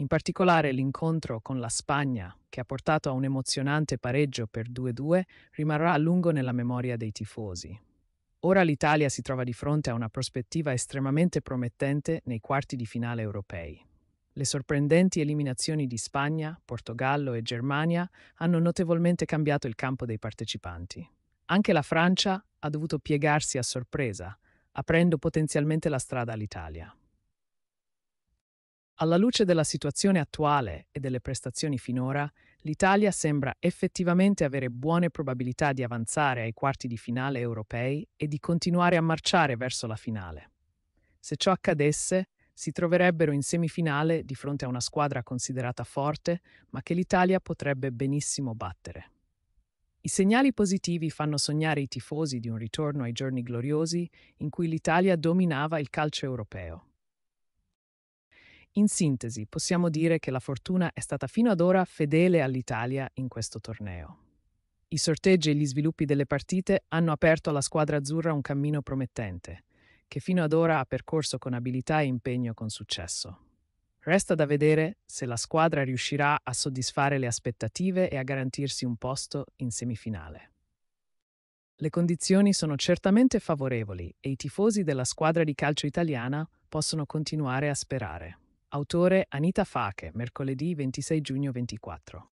In particolare l'incontro con la Spagna, che ha portato a un emozionante pareggio per 2-2, rimarrà a lungo nella memoria dei tifosi. Ora l'Italia si trova di fronte a una prospettiva estremamente promettente nei quarti di finale europei. Le sorprendenti eliminazioni di Spagna, Portogallo e Germania hanno notevolmente cambiato il campo dei partecipanti. Anche la Francia ha dovuto piegarsi a sorpresa, aprendo potenzialmente la strada all'Italia. Alla luce della situazione attuale e delle prestazioni finora, l'Italia sembra effettivamente avere buone probabilità di avanzare ai quarti di finale europei e di continuare a marciare verso la finale. Se ciò accadesse, si troverebbero in semifinale di fronte a una squadra considerata forte, ma che l'Italia potrebbe benissimo battere. I segnali positivi fanno sognare i tifosi di un ritorno ai giorni gloriosi in cui l'Italia dominava il calcio europeo. In sintesi, possiamo dire che la fortuna è stata fino ad ora fedele all'Italia in questo torneo. I sorteggi e gli sviluppi delle partite hanno aperto alla squadra azzurra un cammino promettente, che fino ad ora ha percorso con abilità e impegno con successo. Resta da vedere se la squadra riuscirà a soddisfare le aspettative e a garantirsi un posto in semifinale. Le condizioni sono certamente favorevoli e i tifosi della squadra di calcio italiana possono continuare a sperare. Autore Anita Fache, mercoledì 26 giugno 24.